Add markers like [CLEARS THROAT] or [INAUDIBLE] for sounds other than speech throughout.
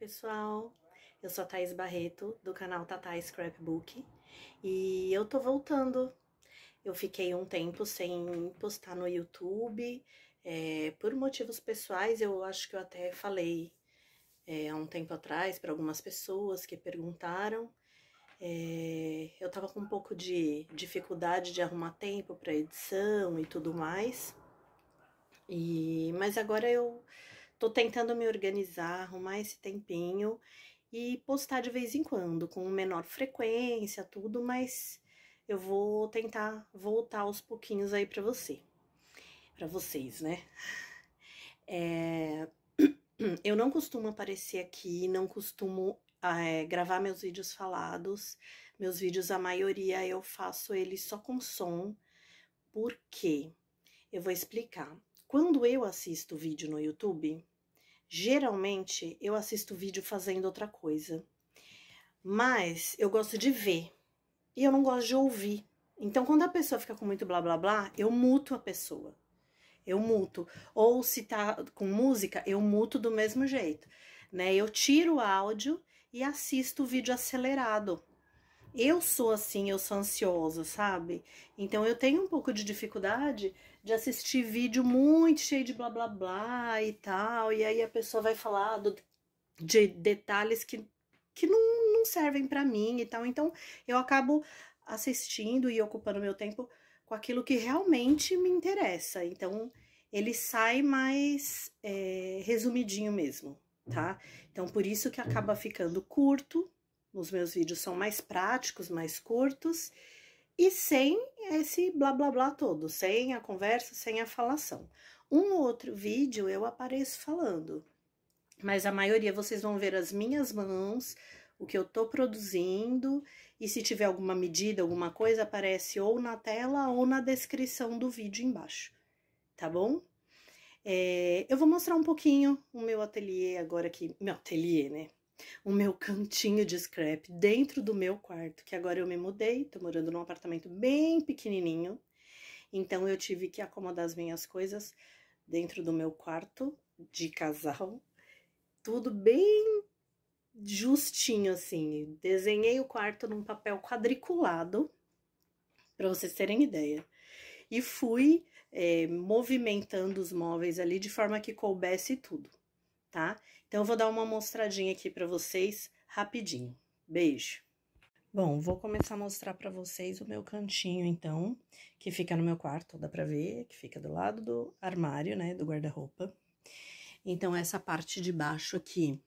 pessoal! Eu sou a Thaís Barreto, do canal Tatá Scrapbook, e eu tô voltando. Eu fiquei um tempo sem postar no YouTube, é, por motivos pessoais, eu acho que eu até falei é, há um tempo atrás para algumas pessoas que perguntaram. É, eu tava com um pouco de dificuldade de arrumar tempo para edição e tudo mais, e mas agora eu tô tentando me organizar, arrumar esse tempinho e postar de vez em quando, com menor frequência, tudo, mas eu vou tentar voltar aos pouquinhos aí para você. para vocês, né? É... [CLEARS THROAT] Eu não costumo aparecer aqui, não costumo é, gravar meus vídeos falados. Meus vídeos, a maioria eu faço eles só com som. Por quê? Eu vou explicar. Quando eu assisto vídeo no YouTube, Geralmente eu assisto vídeo fazendo outra coisa, mas eu gosto de ver e eu não gosto de ouvir. Então, quando a pessoa fica com muito blá blá blá, eu muto a pessoa. Eu muto. Ou se tá com música, eu muto do mesmo jeito, né? Eu tiro o áudio e assisto o vídeo acelerado. Eu sou assim, eu sou ansiosa, sabe? Então eu tenho um pouco de dificuldade de assistir vídeo muito cheio de blá blá blá e tal, e aí a pessoa vai falar do, de detalhes que, que não, não servem para mim e tal. Então eu acabo assistindo e ocupando meu tempo com aquilo que realmente me interessa. Então ele sai mais é, resumidinho mesmo, tá? Então por isso que acaba ficando curto. Os meus vídeos são mais práticos, mais curtos e sem esse blá blá blá todo, sem a conversa, sem a falação. Um outro vídeo eu apareço falando, mas a maioria vocês vão ver as minhas mãos, o que eu tô produzindo, e se tiver alguma medida, alguma coisa, aparece ou na tela ou na descrição do vídeo embaixo, tá bom? É, eu vou mostrar um pouquinho o meu ateliê agora aqui, meu ateliê, né? o meu cantinho de scrap dentro do meu quarto, que agora eu me mudei, tô morando num apartamento bem pequenininho. Então eu tive que acomodar as minhas coisas dentro do meu quarto de casal, tudo bem justinho assim. Desenhei o quarto num papel quadriculado, para vocês terem ideia. E fui é, movimentando os móveis ali de forma que coubesse tudo tá? Então, eu vou dar uma mostradinha aqui para vocês rapidinho. Beijo! Bom, vou começar a mostrar para vocês o meu cantinho, então, que fica no meu quarto, dá para ver, que fica do lado do armário, né, do guarda-roupa. Então, essa parte de baixo aqui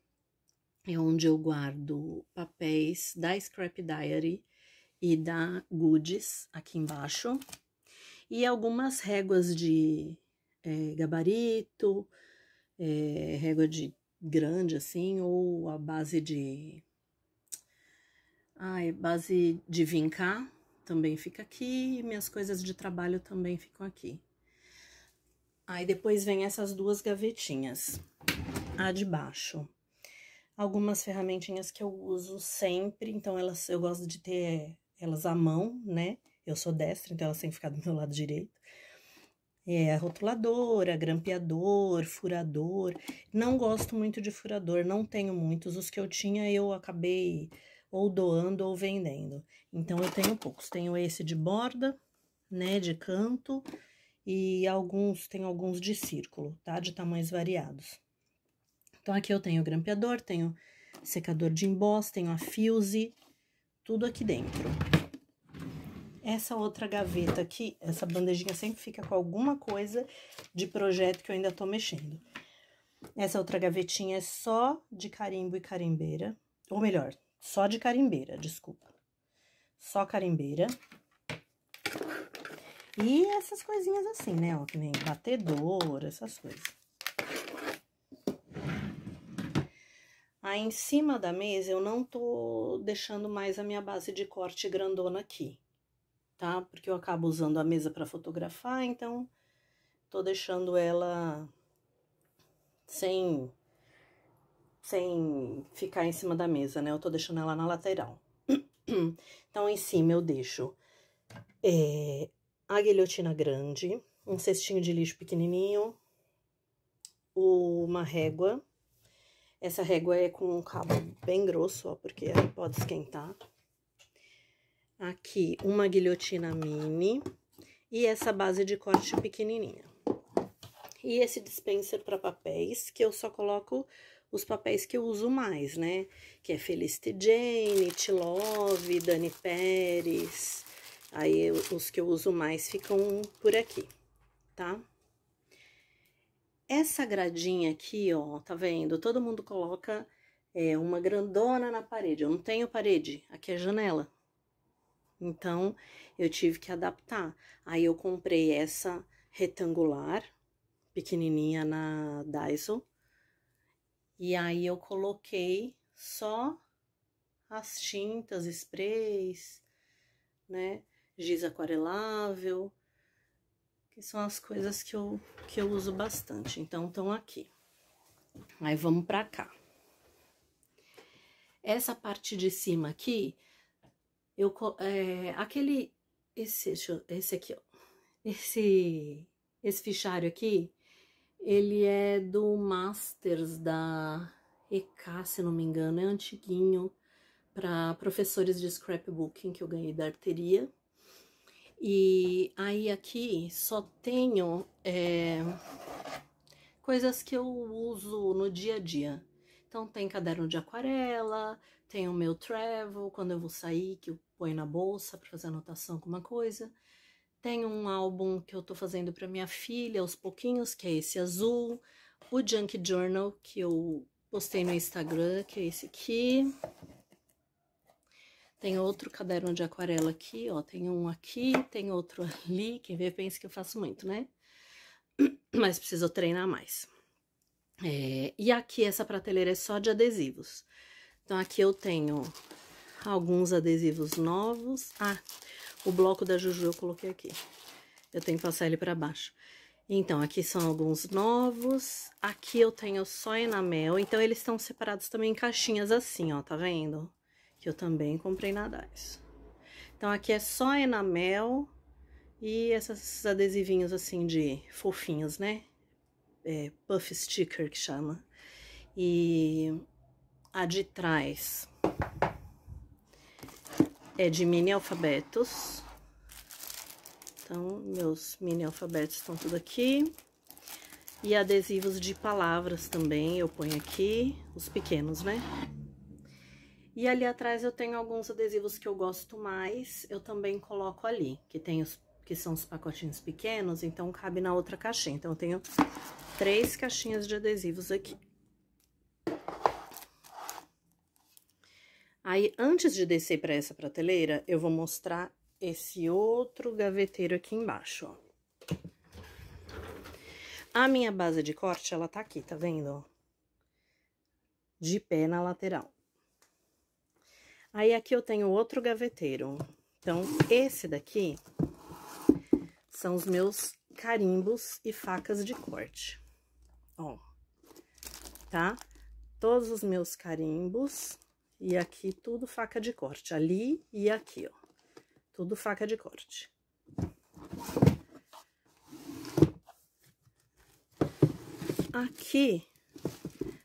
é onde eu guardo papéis da Scrap Diary e da Goodies, aqui embaixo, e algumas réguas de é, gabarito, é, régua de grande assim, ou a base de. Ai, base de vincar também fica aqui, e minhas coisas de trabalho também ficam aqui. Aí depois vem essas duas gavetinhas, a de baixo. Algumas ferramentinhas que eu uso sempre, então elas eu gosto de ter elas à mão, né? Eu sou destra, então elas têm que ficar do meu lado direito é, rotuladora, grampeador, furador. Não gosto muito de furador, não tenho muitos. Os que eu tinha eu acabei ou doando ou vendendo. Então eu tenho poucos. Tenho esse de borda, né, de canto e alguns tem alguns de círculo, tá? De tamanhos variados. Então aqui eu tenho grampeador, tenho secador de emboss, tenho a fuse, tudo aqui dentro. Essa outra gaveta aqui, essa bandejinha sempre fica com alguma coisa de projeto que eu ainda tô mexendo. Essa outra gavetinha é só de carimbo e carimbeira, ou melhor, só de carimbeira, desculpa. Só carimbeira. E essas coisinhas assim, né, ó, que nem batedor, essas coisas. Aí em cima da mesa eu não tô deixando mais a minha base de corte grandona aqui tá? Porque eu acabo usando a mesa para fotografar, então tô deixando ela sem sem ficar em cima da mesa, né? Eu tô deixando ela na lateral. [CLEARS THROAT] então, em cima eu deixo é, a guilhotina grande, um cestinho de lixo pequenininho, uma régua. Essa régua é com um cabo bem grosso, ó, porque ela pode esquentar aqui uma guilhotina mini e essa base de corte pequenininha. E esse dispenser para papéis, que eu só coloco os papéis que eu uso mais, né? Que é Felicity Jane, Love, Dani Pérez. Aí eu, os que eu uso mais ficam por aqui, tá? Essa gradinha aqui, ó, tá vendo? Todo mundo coloca é, uma grandona na parede. Eu não tenho parede, aqui é janela, então, eu tive que adaptar. Aí eu comprei essa retangular, pequenininha na Daiso. E aí eu coloquei só as tintas, sprays, né? Giz aquarelável, que são as coisas que eu, que eu uso bastante. Então, estão aqui. Aí, vamos pra cá. Essa parte de cima aqui, eu é, aquele esse esse aqui, ó, esse esse fichário aqui, ele é do Masters da ECA se não me engano, é antiguinho para professores de scrapbooking que eu ganhei da arteria. E aí aqui só tenho é, coisas que eu uso no dia a dia. Então tem caderno de aquarela, tem o meu travel, quando eu vou sair, que eu ponho na bolsa para fazer anotação com uma coisa. Tem um álbum que eu tô fazendo para minha filha aos pouquinhos, que é esse azul. O Junk Journal, que eu postei no Instagram, que é esse aqui. Tem outro caderno de aquarela aqui, ó. Tem um aqui, tem outro ali. Quem vê pensa que eu faço muito, né? [CLEARS THROAT] Mas preciso treinar mais. É, e aqui essa prateleira é só de adesivos. Então, aqui eu tenho alguns adesivos novos. Ah, o bloco da Juju eu coloquei aqui. Eu tenho que passar ele pra baixo. Então, aqui são alguns novos. Aqui eu tenho só enamel. Então, eles estão separados também em caixinhas assim, ó. Tá vendo? Que eu também comprei na Daiso. Então, aqui é só enamel e esses adesivinhos assim de fofinhos, né? é, puff sticker que chama. E a de trás é de mini alfabetos. Então, meus mini alfabetos estão tudo aqui. E adesivos de palavras também eu ponho aqui, os pequenos, né? E ali atrás eu tenho alguns adesivos que eu gosto mais, eu também coloco ali, que tem os que são os pacotinhos pequenos, então cabe na outra caixinha. Então, eu tenho três caixinhas de adesivos aqui. Aí, antes de descer para essa prateleira, eu vou mostrar esse outro gaveteiro aqui embaixo, ó. A minha base de corte, ela tá aqui, tá vendo? De pé na lateral. Aí, aqui eu tenho outro gaveteiro. Então, esse daqui, são os meus carimbos e facas de corte. Ó, tá? Todos os meus carimbos e aqui tudo faca de corte, ali e aqui, ó. Tudo faca de corte. Aqui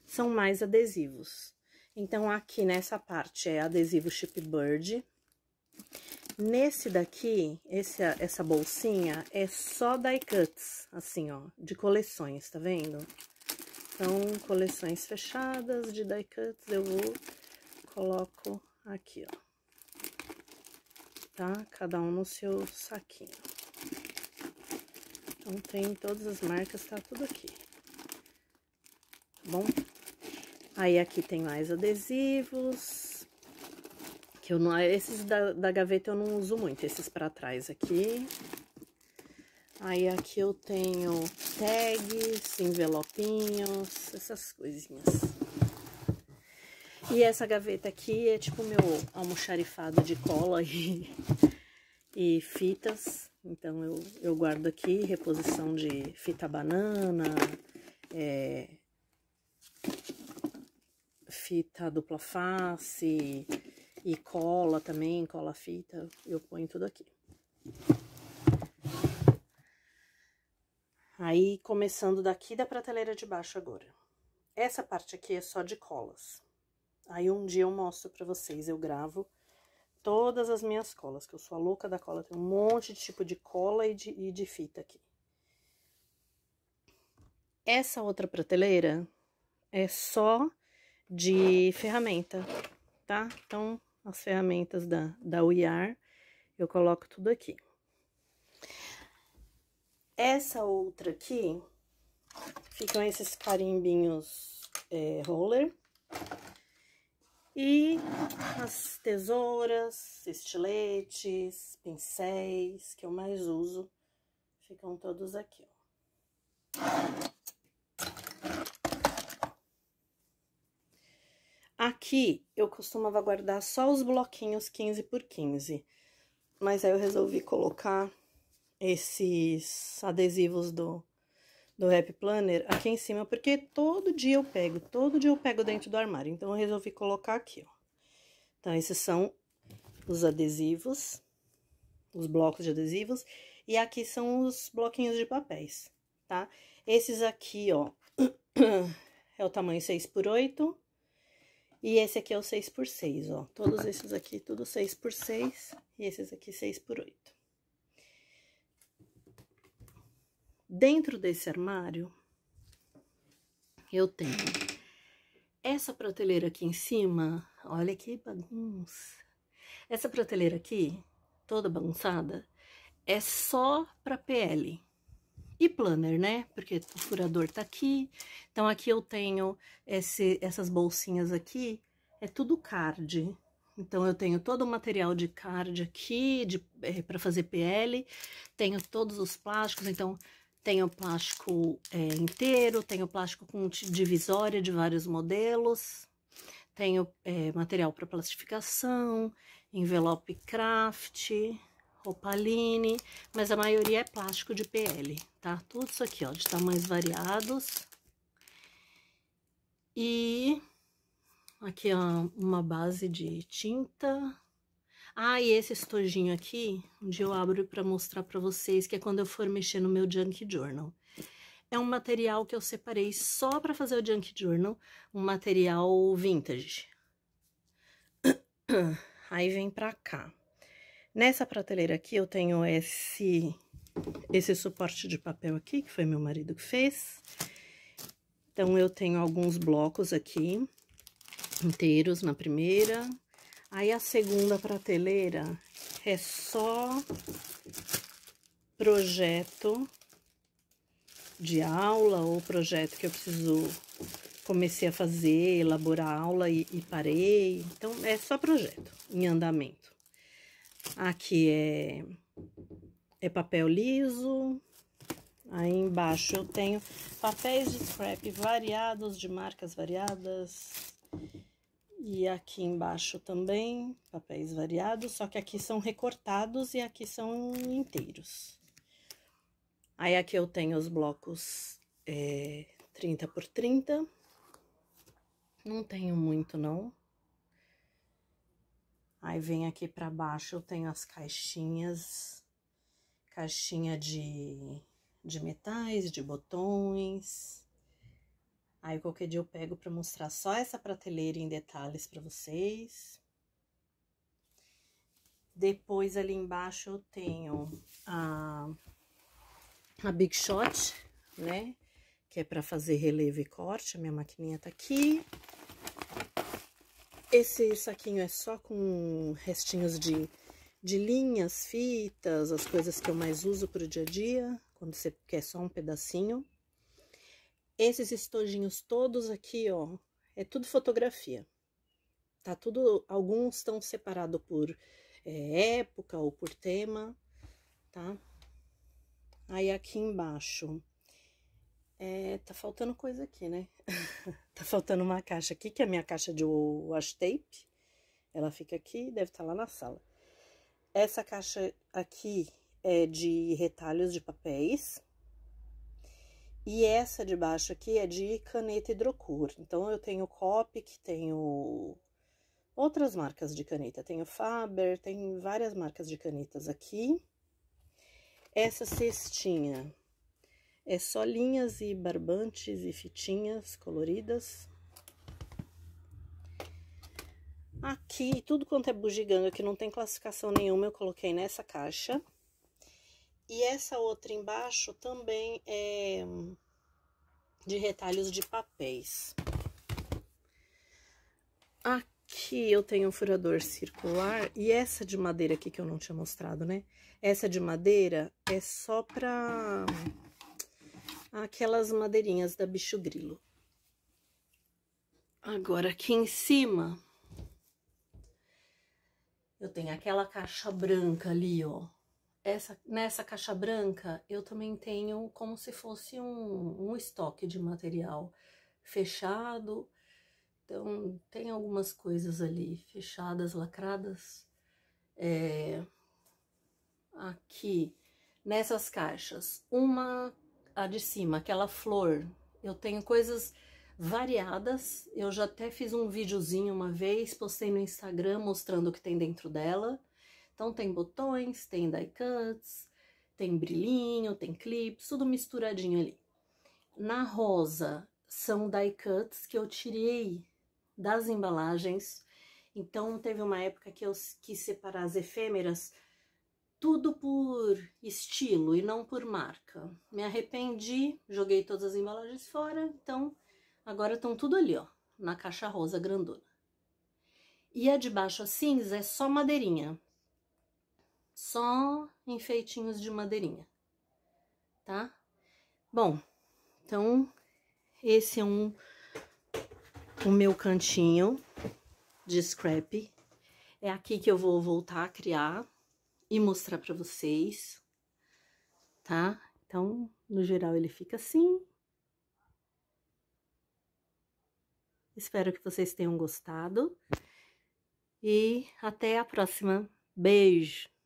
são mais adesivos. Então, aqui nessa parte é adesivo bird. Nesse daqui, esse, essa bolsinha é só die cuts, assim, ó, de coleções, tá vendo? Então, coleções fechadas de die cuts, eu vou, coloco aqui, ó. Tá? Cada um no seu saquinho. Então, tem todas as marcas, tá tudo aqui. Tá bom? Aí, aqui tem mais adesivos, que eu não, esses da, da gaveta eu não uso muito, esses para trás aqui. Aí aqui eu tenho tags, envelopinhos, essas coisinhas. E essa gaveta aqui é tipo meu almoxarifado de cola [LAUGHS] e, e fitas. Então eu, eu guardo aqui reposição de fita banana, é, fita dupla face, e cola também, cola fita, eu ponho tudo aqui. Aí, começando daqui da prateleira de baixo agora. Essa parte aqui é só de colas. Aí, um dia eu mostro pra vocês, eu gravo todas as minhas colas, que eu sou a louca da cola. Tem um monte de tipo de cola e de, e de fita aqui. Essa outra prateleira é só de ferramenta, tá? Então, as ferramentas da, da UIAR, eu coloco tudo aqui. Essa outra aqui, ficam esses carimbinhos é, roller. E as tesouras, estiletes, pincéis que eu mais uso, ficam todos aqui, ó. Aqui eu costumava guardar só os bloquinhos 15 por 15, mas aí eu resolvi colocar esses adesivos do, do Happy Planner aqui em cima, porque todo dia eu pego, todo dia eu pego dentro do armário, então eu resolvi colocar aqui, ó. Então, esses são os adesivos, os blocos de adesivos, e aqui são os bloquinhos de papéis, tá? Esses aqui, ó, [CLEARS THROAT] é o tamanho 6 por 8 e esse aqui é o 6 por 6, ó. Todos esses aqui, tudo 6 por 6. E esses aqui, 6 por 8. Dentro desse armário, eu tenho essa prateleira aqui em cima. Olha que bagunça. Essa prateleira aqui, toda bagunçada, é só pra pele e planner, né? Porque o furador tá aqui. Então, aqui eu tenho esse, essas bolsinhas aqui, é tudo card. Então, eu tenho todo o material de card aqui, de, é, para fazer PL. Tenho todos os plásticos, então... Tenho plástico é, inteiro, tenho plástico com divisória de vários modelos, tenho é, material para plastificação, envelope craft, opaline, mas a maioria é plástico de PL, tá? Tudo isso aqui, ó, de tamanhos variados. E aqui, ó, uma base de tinta. Ah, e esse estojinho aqui, um dia eu abro para mostrar para vocês, que é quando eu for mexer no meu Junk Journal. É um material que eu separei só para fazer o Junk Journal, um material vintage. [COUGHS] Aí vem pra cá. Nessa prateleira aqui, eu tenho esse, esse suporte de papel aqui, que foi meu marido que fez. Então, eu tenho alguns blocos aqui, inteiros na primeira. Aí, a segunda prateleira é só projeto de aula ou projeto que eu preciso comecei a fazer, elaborar aula e, e parei. Então, é só projeto em andamento. Aqui é, é papel liso. Aí embaixo eu tenho papéis de scrap variados, de marcas variadas. E aqui embaixo também, papéis variados, só que aqui são recortados e aqui são inteiros. Aí aqui eu tenho os blocos é, 30 por 30. Não tenho muito, não. Aí vem aqui para baixo, eu tenho as caixinhas, caixinha de, de metais, de botões. Aí qualquer dia eu pego para mostrar só essa prateleira em detalhes para vocês. Depois ali embaixo eu tenho a, a Big Shot, né? Que é para fazer relevo e corte, a minha maquininha tá aqui. Esse saquinho é só com restinhos de, de linhas, fitas, as coisas que eu mais uso para o dia a dia, quando você quer só um pedacinho. Esses estojinhos todos aqui, ó, é tudo fotografia. Tá tudo, alguns estão separados por é, época ou por tema, tá? Aí aqui embaixo é, tá faltando coisa aqui, né? [LAUGHS] tá faltando uma caixa aqui, que é a minha caixa de wash tape. Ela fica aqui, deve estar tá lá na sala. Essa caixa aqui é de retalhos de papéis. E essa de baixo aqui é de caneta hidrocor. Então, eu tenho Copic, tenho outras marcas de caneta. Tenho Faber, tem várias marcas de canetas aqui. Essa cestinha é só linhas e barbantes e fitinhas coloridas. Aqui, tudo quanto é bugiganga, que não tem classificação nenhuma, eu coloquei nessa caixa. E essa outra embaixo também é de retalhos de papéis. Aqui eu tenho um furador circular e essa de madeira aqui que eu não tinha mostrado, né? Essa de madeira é só pra aquelas madeirinhas da bicho grilo. Agora, aqui em cima, eu tenho aquela caixa branca ali, ó. Essa, nessa caixa branca, eu também tenho como se fosse um, um estoque de material fechado. Então, tem algumas coisas ali fechadas, lacradas. É, aqui, nessas caixas, uma a de cima, aquela flor. Eu tenho coisas variadas. Eu já até fiz um videozinho uma vez, postei no Instagram mostrando o que tem dentro dela. Então tem botões, tem die cuts, tem brilhinho, tem clips, tudo misturadinho ali. Na rosa são die cuts que eu tirei das embalagens. Então teve uma época que eu quis separar as efêmeras tudo por estilo e não por marca. Me arrependi, joguei todas as embalagens fora, então agora estão tudo ali, ó, na caixa rosa grandona. E a de baixo a cinza é só madeirinha. Só enfeitinhos de madeirinha. Tá? Bom, então esse é um o meu cantinho de scrap. É aqui que eu vou voltar a criar e mostrar para vocês, tá? Então, no geral, ele fica assim. Espero que vocês tenham gostado. E até a próxima. Beijo!